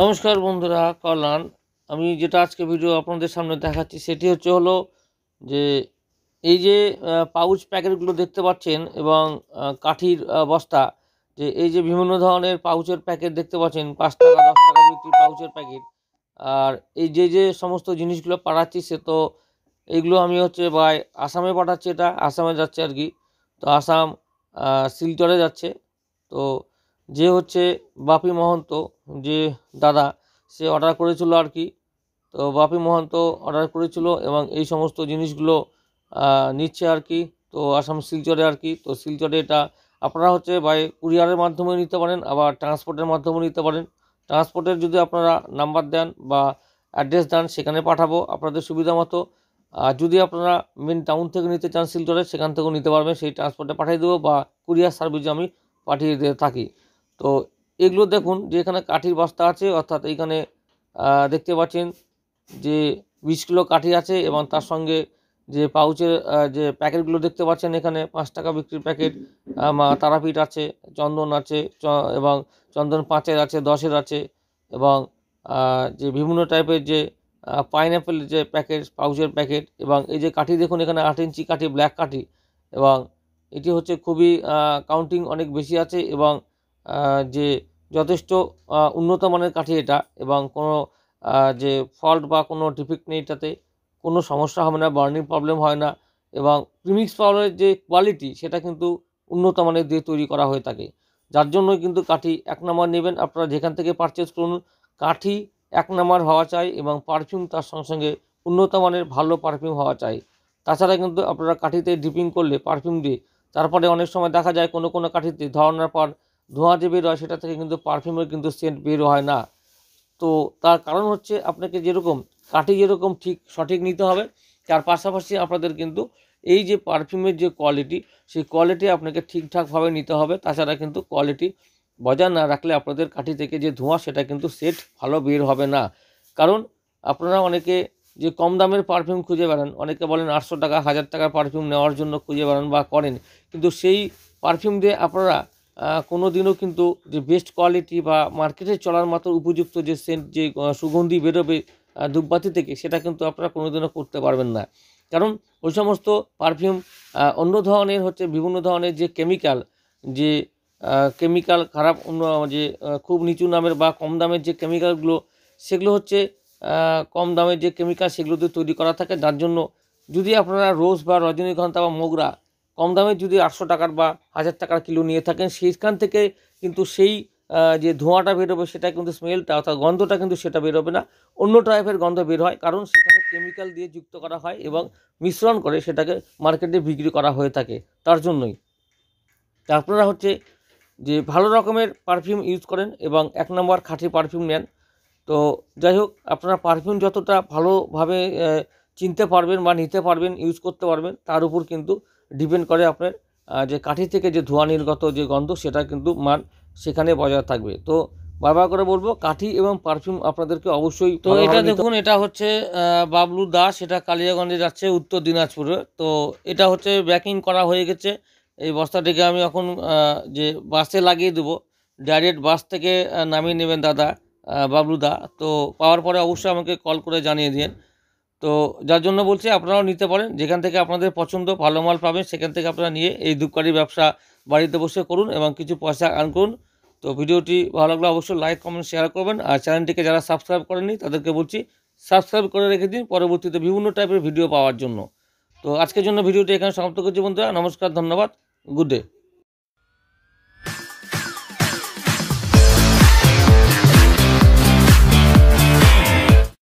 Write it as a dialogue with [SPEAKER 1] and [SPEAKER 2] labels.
[SPEAKER 1] নমস্কার বন্ধুরা কল্যাণ আমি যেটা আজকে ভিডিও আপনাদের সামনে দেখাচ্ছি সেটি হচ্ছে হলো যে এই যে পাউচ প্যাকেটগুলো দেখতে পাচ্ছেন এবং কাঠির বস্তা যে এই যে বিভিন্ন ধরনের পাউচের প্যাকেট দেখতে পাচ্ছেন পাঁচ টাকা দশ টাকা বিক্রি পাউচের প্যাকেট আর এই যে যে সমস্ত জিনিসগুলো পাঠাচ্ছি সে তো এইগুলো আমি হচ্ছে বা আসামে পাঠাচ্ছি এটা আসামে যাচ্ছে আর কি তো আসাম শিলচরে যাচ্ছে তো যে হচ্ছে বাপি মহন্ত যে দাদা সে অর্ডার করেছিল আর কি তো বাপি মহন্ত অর্ডার করেছিল এবং এই সমস্ত জিনিসগুলো নিচ্ছে আর কি তো আসাম শিলচরে আর কি তো শিলচরে এটা আপনারা হচ্ছে বাই কুরিয়ারের মাধ্যমে নিতে পারেন আবার ট্রান্সপোর্টের মাধ্যমে নিতে পারেন ট্রান্সপোর্টের যদি আপনারা নাম্বার দেন বা অ্যাড্রেস দেন সেখানে পাঠাবো আপনাদের সুবিধা মতো আর যদি আপনারা মেন টাউন থেকে নিতে চান শিলচরে সেখান থেকেও নিতে পারবেন সেই ট্রান্সপোর্টে পাঠিয়ে দেবো বা কুরিয়ার সার্ভিসে আমি পাঠিয়ে দিয়ে থাকি তো এগুলো দেখুন যে এখানে কাঠির বস্তা আছে অর্থাৎ এইখানে দেখতে পাচ্ছেন যে বিশ কিলো কাঠি আছে এবং তার সঙ্গে যে পাউচের যে প্যাকেটগুলো দেখতে পাচ্ছেন এখানে পাঁচ টাকা বিক্রির প্যাকেট তারাপীঠ আছে চন্দন আছে এবং চন্দন পাঁচের আছে দশের আছে এবং যে বিভিন্ন টাইপের যে পাইনঅ্যাপেল যে প্যাকেট পাউচের প্যাকেট এবং এই যে কাঠি দেখুন এখানে আট ইঞ্চি কাঠি ব্ল্যাক কাঠি এবং এটি হচ্ছে খুবই কাউন্টিং অনেক বেশি আছে এবং যে যথেষ্ট উন্নত মানের কাঠি এটা এবং কোনো যে ফল্ট বা কোনো ডিফেক্ট নেই এটাতে কোনো সমস্যা হবে না বার্নিং প্রবলেম হয় না এবং প্রিমিক্স পাউডারের যে কোয়ালিটি সেটা কিন্তু উন্নত মানের দিয়ে তৈরি করা হয়ে থাকে যার জন্য কিন্তু কাঠি এক নাম্বার নেবেন আপনারা যেখান থেকে পারচেস করুন কাঠি এক নাম্বার হওয়া চাই এবং পারফিউম তার সঙ্গে সঙ্গে উন্নত মানের ভালো পারফিউম হওয়া চাই তাছাড়া কিন্তু আপনারা কাঠিতে ডিপিং করলে পারফিউম দিয়ে তারপরে অনেক সময় দেখা যায় কোনো কোনো কাঠিতে ধরনার পর ধোঁয়াটে বের হয় সেটা থেকে কিন্তু পারফিউমের কিন্তু সেন্ট বের হয় না তো তার কারণ হচ্ছে আপনাকে যেরকম কাঠি যেরকম ঠিক সঠিক নিতে হবে তার পাশাপাশি আপনাদের কিন্তু এই যে পারফিউমের যে কোয়ালিটি সেই কোয়ালিটি আপনাকে ঠিকঠাকভাবে নিতে হবে তাছাড়া কিন্তু কোয়ালিটি বজায় না রাখলে আপনাদের কাঠি থেকে যে ধোঁয়া সেটা কিন্তু সেট ভালো বের হবে না কারণ আপনারা অনেকে যে কম দামের পারফিউম খুঁজে বেড়ান অনেকে বলেন আটশো টাকা হাজার টাকার পারফিউম নেওয়ার জন্য খুঁজে বেড়ান বা করেন কিন্তু সেই পারফিউম দিয়ে আপনারা কোনো দিনও কিন্তু যে বেস্ট কোয়ালিটি বা মার্কেটে চলার মতো উপযুক্ত যে সেন্ট যে সুগন্ধি বেরোবে ধূপবাতি থেকে সেটা কিন্তু আপনারা কোনো দিনও করতে পারবেন না কারণ ওই সমস্ত পারফিউম অন্য ধরনের হচ্ছে বিভিন্ন ধরনের যে কেমিক্যাল যে কেমিক্যাল খারাপ অন্য যে খুব নিচু নামের বা কম দামের যে কেমিক্যালগুলো সেগুলো হচ্ছে কম দামের যে কেমিক্যাল সেগুলো দিয়ে তৈরি করা থাকে যার জন্য যদি আপনারা রোজ বা রজনীগন্ধা বা মোগরা কম দামে যদি আটশো টাকার বা হাজার টাকার কিলো নিয়ে থাকেন সেইখান থেকে কিন্তু সেই যে ধোঁয়াটা বেরোবে সেটা কিন্তু স্মেলটা অর্থাৎ গন্ধটা কিন্তু সেটা বেরোবে না অন্য টাইপের গন্ধ বের হয় কারণ সেখানে কেমিক্যাল দিয়ে যুক্ত করা হয় এবং মিশ্রণ করে সেটাকে মার্কেটে বিক্রি করা হয়ে থাকে তার জন্যই আপনারা হচ্ছে যে ভালো রকমের পারফিউম ইউজ করেন এবং এক নম্বর খাঁটি পারফিউম নেন তো যাই হোক আপনারা পারফিউম যতটা ভালোভাবে চিনতে পারবেন বা নিতে পারবেন ইউজ করতে পারবেন তার উপর কিন্তু ডিপেন্ড করে আপনার যে কাঠি থেকে যে ধোঁয়া নির্গত যে গন্ধ সেটা কিন্তু মান সেখানে বজায় থাকবে তো বারবার করে বলবো কাঠি এবং পারফিউম আপনাদেরকে অবশ্যই তো এটা দেখুন এটা হচ্ছে বাবলু দাস এটা কালিয়াগঞ্জে যাচ্ছে উত্তর দিনাজপুরে তো এটা হচ্ছে ব্যাকিং করা হয়ে গেছে এই বস্তাটিকে আমি এখন যে বাসে লাগিয়ে দেবো ডাইরেক্ট বাস থেকে নামিয়ে নেবেন দাদা বাবলু দা তো পাওয়ার পরে অবশ্যই আমাকে কল করে জানিয়ে দিন তো যার জন্য বলছি আপনারাও নিতে পারেন যেখান থেকে আপনাদের পছন্দ ভালো মাল পাবেন সেখান থেকে আপনারা নিয়ে এই ধূপকাঠির ব্যবসা বাড়িতে বসে করুন এবং কিছু পয়সা আর্ন করুন তো ভিডিওটি ভালো লাগলে অবশ্যই লাইক কমেন্ট শেয়ার করবেন আর চ্যানেলটিকে যারা সাবস্ক্রাইব করেনি তাদেরকে বলছি সাবস্ক্রাইব করে রেখে দিন পরবর্তীতে বিভিন্ন টাইপের ভিডিও পাওয়ার জন্য তো আজকের জন্য ভিডিওটি এখানে সমাপ্ত করছি বন্ধুরা নমস্কার ধন্যবাদ গুড ডে